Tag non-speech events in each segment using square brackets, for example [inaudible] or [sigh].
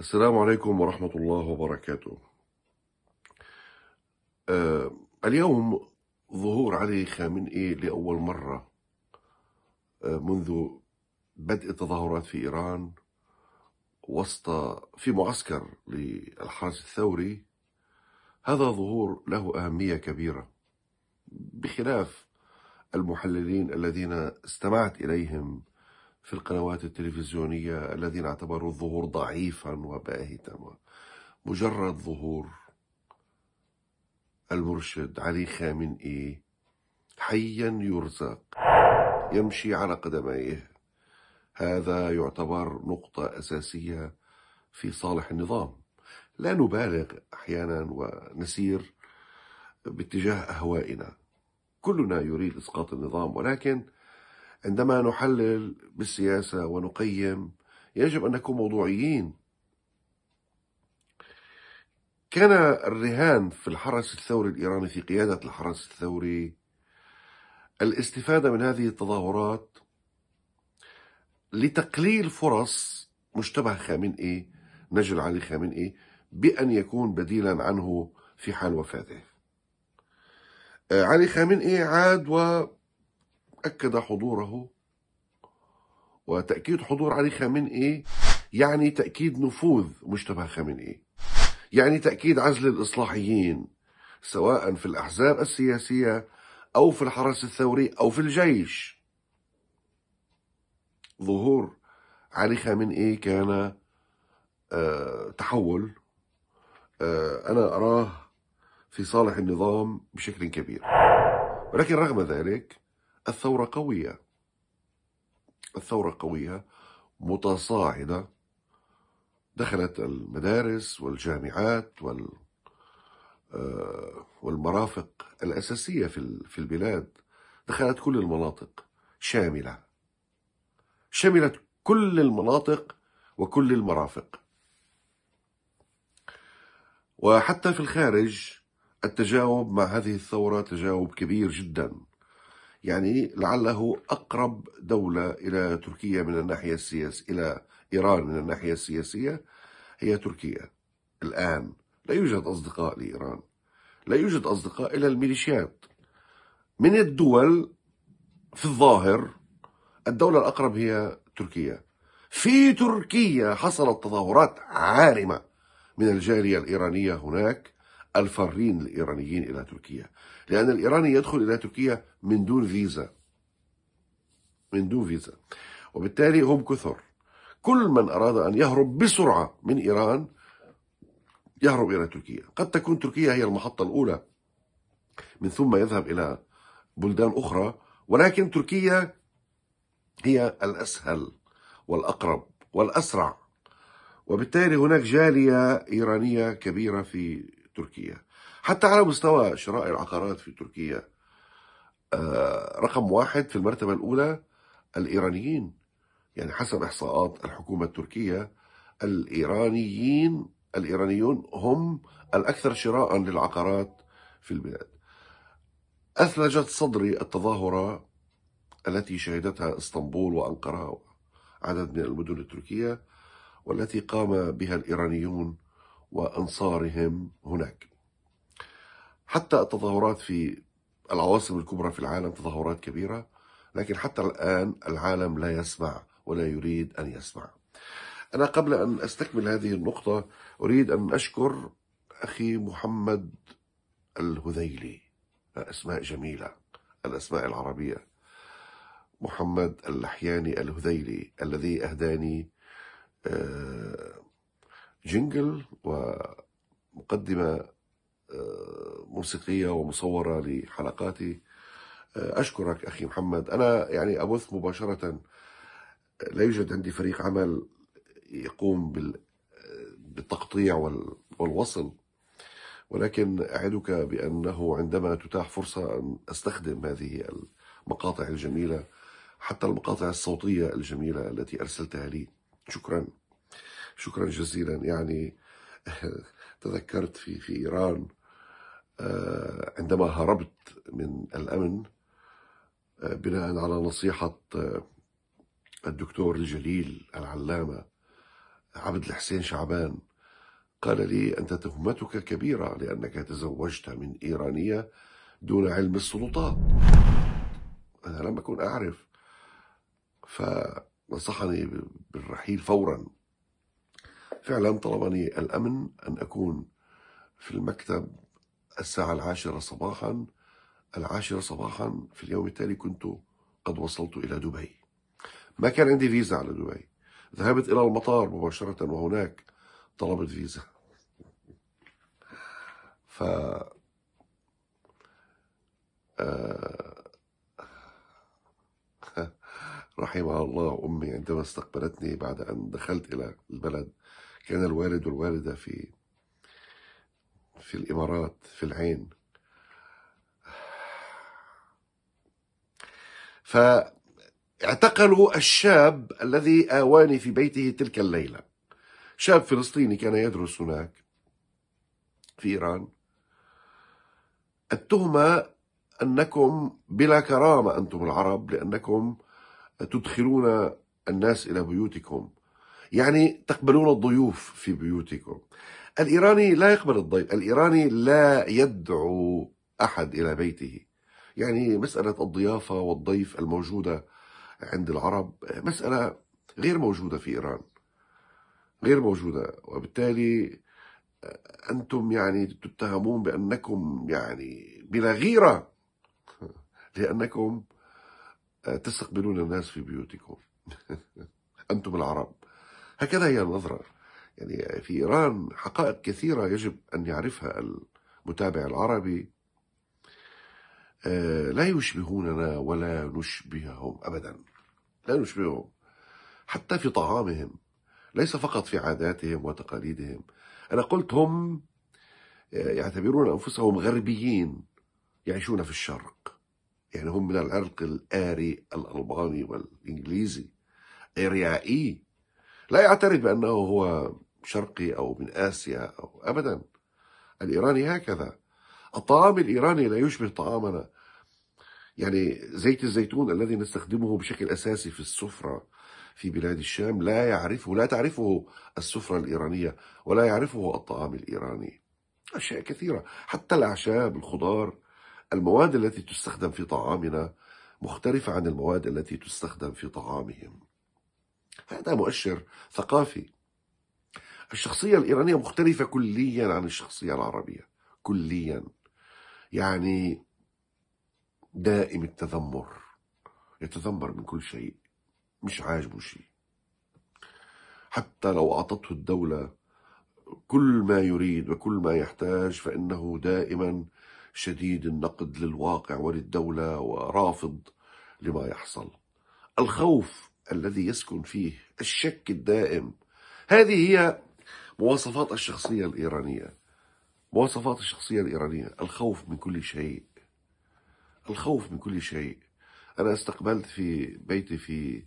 السلام عليكم ورحمة الله وبركاته. آه اليوم ظهور علي خامنئي لأول مرة آه منذ بدء التظاهرات في إيران وسط في معسكر للحرس الثوري هذا ظهور له أهمية كبيرة بخلاف المحللين الذين استمعت إليهم في القنوات التلفزيونية الذين اعتبروا الظهور ضعيفا وباهتا مجرد ظهور المرشد علي خامنئي إيه، حيا يرزق يمشي على قدميه هذا يعتبر نقطة أساسية في صالح النظام لا نبالغ أحيانا ونسير باتجاه أهوائنا كلنا يريد إسقاط النظام ولكن عندما نحلل بالسياسة ونقيم يجب أن نكون موضوعيين كان الرهان في الحرس الثوري الإيراني في قيادة الحرس الثوري الاستفادة من هذه التظاهرات لتقليل فرص مشتبه خامنئي إيه، نجل علي خامنئي إيه، بأن يكون بديلا عنه في حال وفاته آه، علي خامنئي إيه عاد و أكد حضوره وتأكيد حضور علي خامنئي إيه؟ يعني تأكيد نفوذ مجتبى خامنئي إيه؟ يعني تأكيد عزل الإصلاحيين سواء في الأحزاب السياسية أو في الحرس الثوري أو في الجيش ظهور علي خامنئي إيه كان آه، تحول آه، أنا أراه في صالح النظام بشكل كبير ولكن رغم ذلك الثورة قوية الثورة قوية متصاعدة دخلت المدارس والجامعات وال آه، والمرافق الأساسية في البلاد دخلت كل المناطق شاملة شملت كل المناطق وكل المرافق وحتى في الخارج التجاوب مع هذه الثورة تجاوب كبير جدا يعني لعله أقرب دولة إلى تركيا من الناحية السياسية إلى إيران من الناحية السياسية هي تركيا الآن لا يوجد أصدقاء لإيران لا يوجد أصدقاء إلى الميليشيات من الدول في الظاهر الدولة الأقرب هي تركيا في تركيا حصلت تظاهرات عارمة من الجالية الإيرانية هناك الفارين الإيرانيين إلى تركيا لأن الإيراني يدخل إلى تركيا من دون فيزا من دون فيزا وبالتالي هم كثر كل من أراد أن يهرب بسرعة من إيران يهرب إلى تركيا قد تكون تركيا هي المحطة الأولى من ثم يذهب إلى بلدان أخرى ولكن تركيا هي الأسهل والأقرب والأسرع وبالتالي هناك جالية إيرانية كبيرة في تركيا حتى على مستوى شراء العقارات في تركيا آه، رقم واحد في المرتبة الأولى الإيرانيين يعني حسب إحصاءات الحكومة التركية الإيرانيين الإيرانيون هم الأكثر شراء للعقارات في البلاد أثلجت صدري التظاهرة التي شهدتها اسطنبول وأنقرة وعدد من المدن التركية والتي قام بها الإيرانيون وأنصارهم هناك حتى التظاهرات في العواصم الكبرى في العالم تظاهرات كبيرة لكن حتى الآن العالم لا يسمع ولا يريد أن يسمع أنا قبل أن أستكمل هذه النقطة أريد أن أشكر أخي محمد الهذيلي أسماء جميلة الأسماء العربية محمد اللحياني الهذيلي الذي أهداني آه، جنجل ومقدمة آه، موسيقية ومصورة لحلقاتي آه، أشكرك أخي محمد أنا يعني أبث مباشرة لا يوجد عندي فريق عمل يقوم بالتقطيع والوصل ولكن أعدك بأنه عندما تتاح فرصة أن أستخدم هذه المقاطع الجميلة حتى المقاطع الصوتية الجميلة التي أرسلتها لي شكراً شكرا جزيلا يعني [laughs] تذكرت في في ايران آه، عندما هربت من الامن آه، بناء على نصيحه آه، الدكتور الجليل العلامه عبد الحسين شعبان قال لي انت تهمتك كبيره لانك تزوجت من ايرانيه دون علم السلطات انا لم اكن اعرف فنصحني بالرحيل فورا فعلا طلبني الأمن أن أكون في المكتب الساعة العاشرة صباحا العاشرة صباحا في اليوم التالي كنت قد وصلت إلى دبي ما كان عندي فيزا على دبي ذهبت إلى المطار مباشرة وهناك طلبت فيزا ف آه، [laughs] رحمها الله أمي عندما استقبلتني بعد أن دخلت إلى البلد كان الوالد والوالدة في في الإمارات في العين فاعتقلوا الشاب الذي آواني في بيته تلك الليلة شاب فلسطيني كان يدرس هناك في إيران التهمة أنكم بلا كرامة أنتم العرب لأنكم تدخلون الناس إلى بيوتكم يعني تقبلون الضيوف في بيوتكم الإيراني لا يقبل الضيف الإيراني لا يدعو أحد إلى بيته يعني مسألة الضيافة والضيف الموجودة عند العرب مسألة غير موجودة في إيران غير موجودة وبالتالي آه، أنتم يعني تتهمون بأنكم يعني بلا غيرة [laughs] لأنكم آه، تستقبلون الناس في بيوتكم [laughs] أنتم العرب هكذا هي النظرة يعني في إيران حقائق كثيرة يجب أن يعرفها المتابع العربي آه، لا يشبهوننا ولا نشبههم أبدا لا نشبههم حتى في طعامهم ليس فقط في عاداتهم وتقاليدهم أنا قلت هم آه، يعتبرون أنفسهم غربيين يعيشون في الشرق يعني هم من العرق الآري الألباني والإنجليزي أريائي لا يعترف بأنه هو شرقي أو من آسيا أو أبدا الإيراني هكذا الطعام الإيراني لا يشبه طعامنا يعني زيت الزيتون الذي نستخدمه بشكل أساسي في السفرة في بلاد الشام لا يعرفه لا تعرفه السفرة الإيرانية ولا يعرفه الطعام الإيراني أشياء كثيرة حتى الأعشاب الخضار المواد التي تستخدم في طعامنا مختلفة عن المواد التي تستخدم في طعامهم هذا مؤشر ثقافي الشخصية الإيرانية مختلفة كليا عن الشخصية العربية كليا يعني دائم التذمر يتذمر من كل شيء مش عاجبه شيء حتى لو أعطته الدولة كل ما يريد وكل ما يحتاج فإنه دائما شديد النقد للواقع وللدولة ورافض لما يحصل الخوف الذي يسكن فيه الشك الدائم هذه هي مواصفات الشخصية الإيرانية مواصفات الشخصية الإيرانية الخوف من كل شيء الخوف من كل شيء أنا استقبلت في بيتي في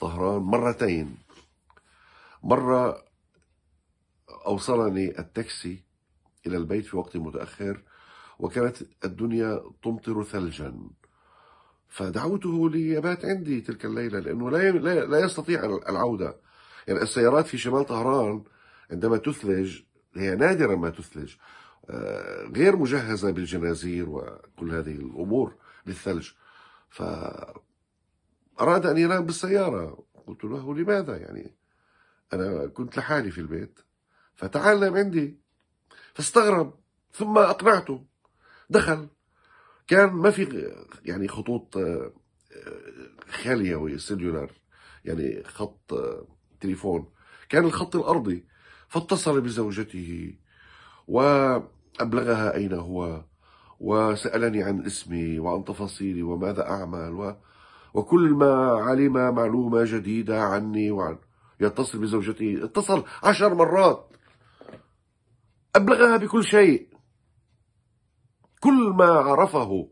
طهران مرتين مرة أوصلني التاكسي إلى البيت في وقت متأخر وكانت الدنيا تمطر ثلجا فدعوته ليبات عندي تلك الليلة لأنه لا لا يستطيع العودة يعني السيارات في شمال طهران عندما تثلج هي نادرا ما تثلج آه، غير مجهزة بالجنازير وكل هذه الأمور للثلج اراد أن ينام بالسيارة قلت له لماذا يعني أنا كنت لحالي في البيت فتعال نام عندي فاستغرب ثم أقنعته دخل كان ما في يعني خطوط آه، آه، خاليه وسيلولار يعني خط آه، تليفون كان الخط الارضي فاتصل بزوجته وابلغها اين هو وسالني عن اسمي وعن تفاصيلي وماذا اعمل وكل ما علم معلومه جديده عني وعن يتصل بزوجته اتصل عشر مرات أبلغها بكل شيء كل ما عرفه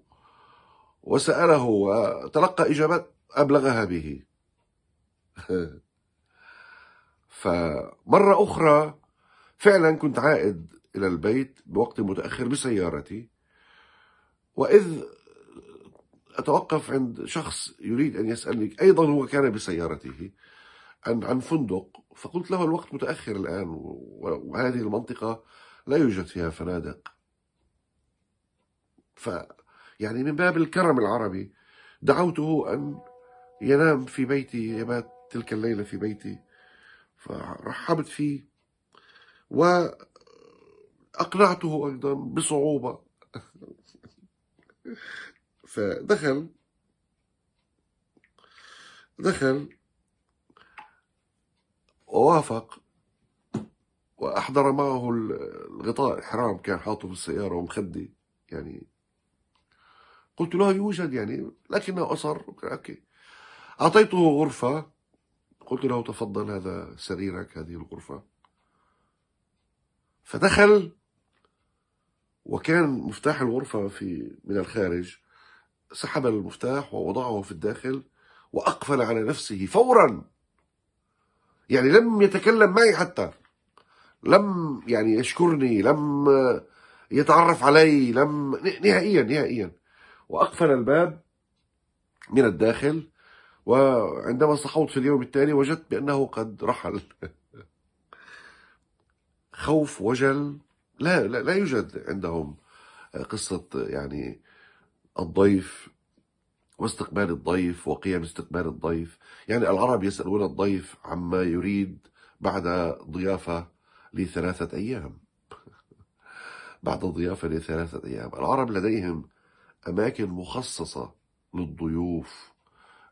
وسأله وتلقى إجابات أبلغها به [laughs] فمرة أخرى فعلا كنت عائد إلى البيت بوقت متأخر بسيارتي وإذ أتوقف عند شخص يريد أن يسألني أيضا هو كان بسيارته عن عن فندق فقلت له الوقت متأخر الآن وهذه المنطقة لا يوجد فيها فنادق ف يعني من باب الكرم العربي دعوته أن ينام في بيتي يبات تلك الليلة في بيتي فرحبت فيه وأقنعته أيضا بصعوبة [laughs] فدخل دخل ووافق وأحضر معه الغطاء الحرام كان حاطه في السيارة ومخدي يعني قلت له يوجد يعني لكنه أصر أوكي أعطيته غرفة قلت له تفضل هذا سريرك هذه الغرفة فدخل وكان مفتاح الغرفة في من الخارج سحب المفتاح ووضعه في الداخل وأقفل على نفسه فورا يعني لم يتكلم معي حتى لم يعني يشكرني لم يتعرف علي لم نهائيا نهائيا وأقفل الباب من الداخل وعندما صحوت في اليوم التالي وجدت بأنه قد رحل [laughs] خوف وجل لا, لا لا يوجد عندهم قصة يعني الضيف واستقبال الضيف وقيم استقبال الضيف يعني العرب يسألون الضيف عما يريد بعد ضيافة لثلاثة أيام [laughs] بعد ضيافة لثلاثة أيام العرب لديهم أماكن مخصصة للضيوف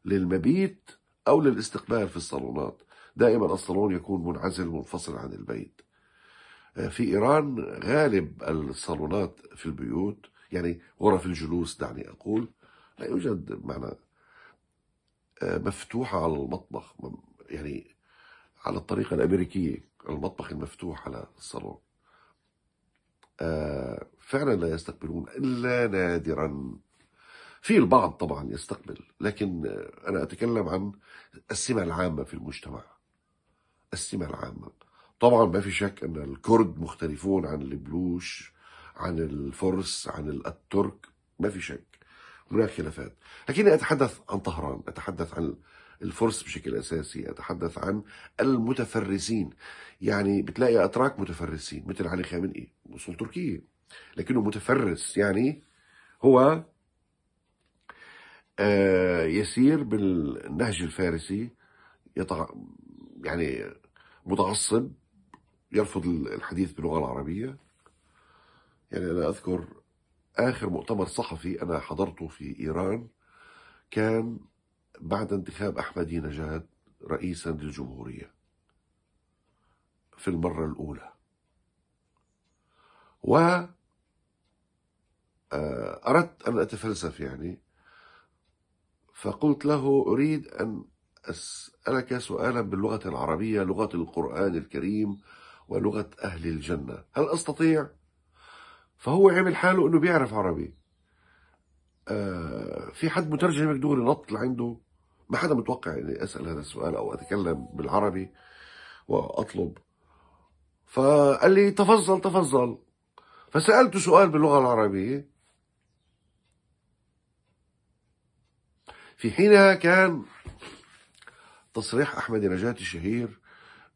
للمبيت أو للاستقبال في الصالونات دائما الصالون يكون منعزل منفصل عن البيت آه، في إيران غالب الصالونات في البيوت يعني غرف الجلوس دعني أقول لا يوجد معنى آه، مفتوحة على المطبخ يعني على الطريقة الأمريكية المطبخ المفتوح على الصالون آه، فعلا لا يستقبلون إلا نادرا في البعض طبعا يستقبل لكن أنا أتكلم عن السمة العامة في المجتمع السمة العامة طبعا ما في شك أن الكرد مختلفون عن البلوش عن الفرس عن الترك ما في شك هناك خلافات لكني أتحدث عن طهران أتحدث عن الفرس بشكل أساسي أتحدث عن المتفرسين يعني بتلاقي أتراك متفرسين مثل علي خامنئي أصول تركية لكنه متفرس يعني هو آه، يسير بالنهج الفارسي يعني متعصب يرفض الحديث باللغة العربية يعني أنا أذكر آخر مؤتمر صحفي أنا حضرته في إيران كان بعد انتخاب أحمدي نجاد رئيسا للجمهورية في المرة الأولى و آه، أردت أن أتفلسف يعني فقلت له أريد أن أسألك سؤالا باللغة العربية لغة القرآن الكريم ولغة أهل الجنة هل أستطيع؟ فهو عمل حاله أنه بيعرف عربي آه، في حد مترجم دغري نط لعنده ما حدا متوقع اني اسال هذا السؤال او اتكلم بالعربي واطلب فقال لي تفضل تفضل فسالته سؤال باللغه العربيه في حينها كان تصريح احمد نجاتي الشهير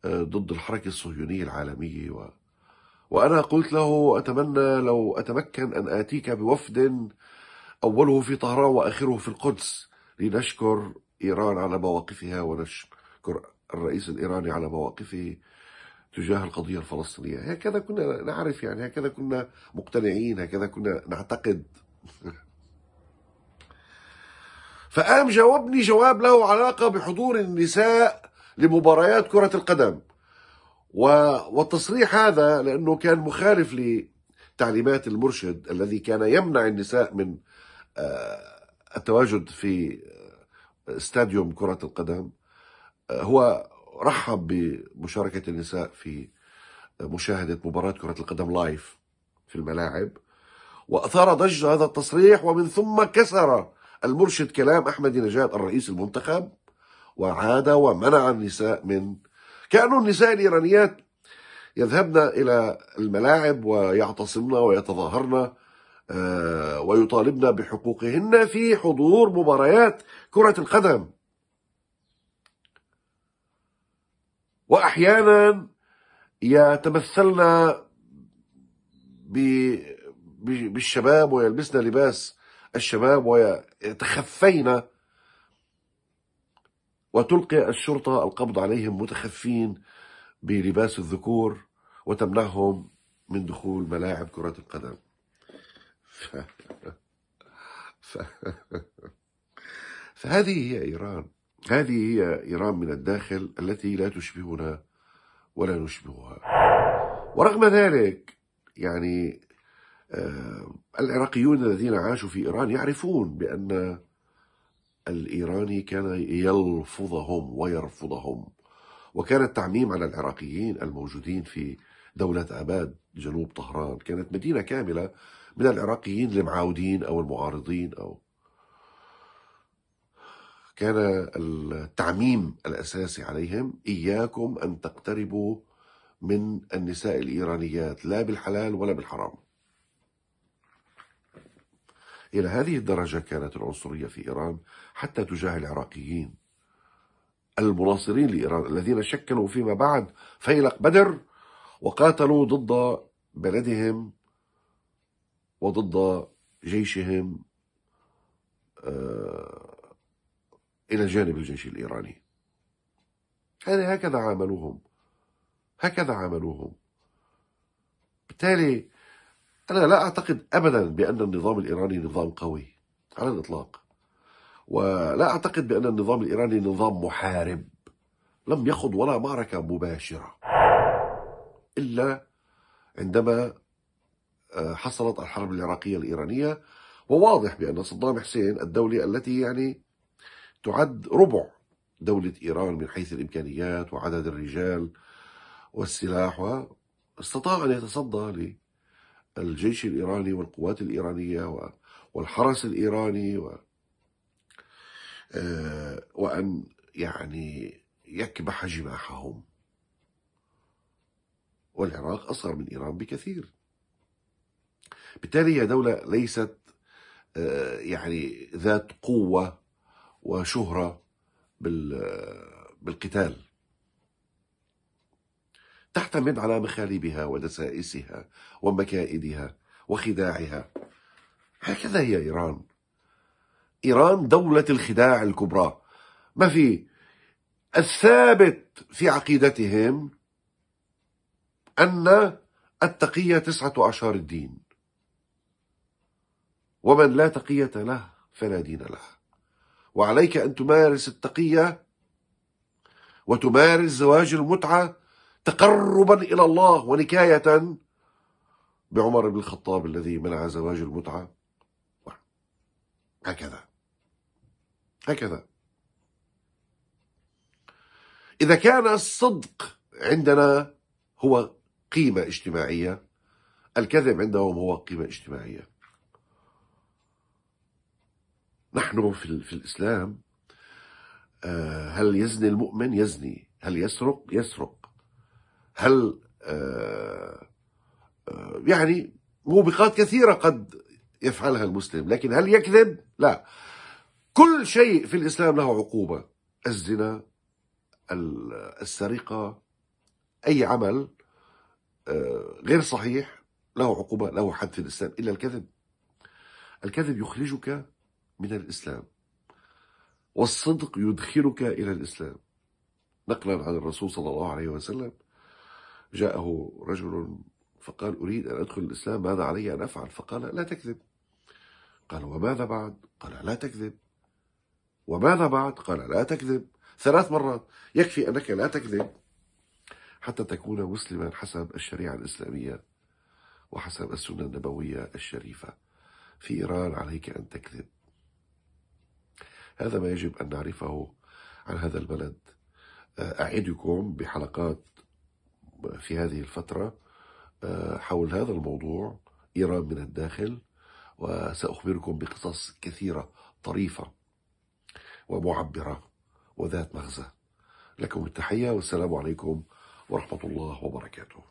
آه، ضد الحركه الصهيونيه العالميه و وأنا قلت له أتمنى لو أتمكن أن آتيك بوفد أوله في طهران وآخره في القدس لنشكر إيران على مواقفها ونشكر الرئيس الإيراني على مواقفه تجاه القضية الفلسطينية هكذا كنا نعرف يعني هكذا كنا مقتنعين هكذا كنا نعتقد [laughs] فقام جاوبني جواب له علاقة بحضور النساء لمباريات كرة القدم والتصريح هذا لأنه كان مخالف لتعليمات المرشد الذي كان يمنع النساء من آه، التواجد في آه، استاديوم كرة القدم آه، هو رحب بمشاركة النساء في مشاهدة مباراة كرة القدم لايف في الملاعب وأثار ضجة هذا التصريح ومن ثم كسر المرشد كلام أحمد نجاد الرئيس المنتخب وعاد ومنع النساء من كأنه النساء الإيرانيات يذهبن إلى الملاعب ويعتصمن ويتظاهرن آه، ويطالبن بحقوقهن في حضور مباريات كرة القدم وأحيانا يتمثلن بالشباب ويلبسن لباس الشباب ويتخفين وتلقي الشرطة القبض عليهم متخفين بلباس الذكور وتمنعهم من دخول ملاعب كرة القدم ف... [laughs] فهذه هي إيران هذه هي إيران من الداخل التي لا تشبهنا ولا نشبهها ورغم ذلك يعني آه، العراقيون الذين عاشوا في إيران يعرفون بأن الإيراني كان يلفظهم ويرفضهم وكان التعميم على العراقيين الموجودين في دولة أباد جنوب طهران كانت مدينة كاملة من العراقيين المعاودين أو المعارضين أو كان التعميم الأساسي عليهم إياكم أن تقتربوا من النساء الإيرانيات لا بالحلال ولا بالحرام إلى هذه الدرجة كانت العنصرية في إيران حتى تجاه العراقيين المناصرين لإيران الذين شكلوا فيما بعد فيلق بدر وقاتلوا ضد بلدهم وضد جيشهم آه، إلى جانب الجيش الإيراني يعني هكذا عاملوهم هكذا عاملوهم بالتالي أنا لا أعتقد أبدا بأن النظام الإيراني نظام قوي على الإطلاق ولا أعتقد بأن النظام الإيراني نظام محارب لم يخض ولا معركة مباشرة إلا عندما آه، حصلت الحرب العراقية الإيرانية وواضح بأن صدام حسين الدولة التي يعني تعد ربع دولة إيران من حيث الإمكانيات وعدد الرجال والسلاح استطاع أن يتصدى للجيش الإيراني والقوات الإيرانية والحرس الإيراني و آه، وأن يعني يكبح جماحهم والعراق أصغر من إيران بكثير بالتالي هي دولة ليست آه، يعني ذات قوة وشهرة آه، بالقتال تعتمد على مخالبها ودسائسها ومكائدها وخداعها هكذا هي إيران إيران دولة الخداع الكبرى ما في الثابت في عقيدتهم أن التقية تسعة أعشار الدين ومن لا تقية له فلا دين له وعليك أن تمارس التقية وتمارس زواج المتعة تقربا إلى الله ونكاية بعمر بن الخطاب الذي منع زواج المتعة هكذا هكذا إذا كان الصدق عندنا هو قيمة اجتماعية الكذب عندهم هو قيمة اجتماعية نحن في, في الإسلام آه، هل يزني المؤمن يزني هل يسرق يسرق هل آه، آه، يعني موبقات كثيرة قد يفعلها المسلم لكن هل يكذب لا كل شيء في الإسلام له عقوبة الزنا السرقة أي عمل غير صحيح له عقوبة له حد في الإسلام إلا الكذب الكذب يخرجك من الإسلام والصدق يدخلك إلى الإسلام نقلا عن الرسول صلى الله عليه وسلم جاءه رجل فقال أريد أن أدخل الإسلام ماذا علي أن أفعل فقال لا تكذب قال وماذا بعد قال لا تكذب وماذا بعد قال لا تكذب ثلاث مرات يكفي أنك لا تكذب حتى تكون مسلما حسب الشريعة الإسلامية وحسب السنة النبوية الشريفة في إيران عليك أن تكذب هذا ما يجب أن نعرفه عن هذا البلد آه، أعدكم بحلقات في هذه الفترة آه، حول هذا الموضوع إيران من الداخل وسأخبركم بقصص كثيرة طريفة ومعبرة وذات مغزى لكم التحية والسلام عليكم ورحمة الله وبركاته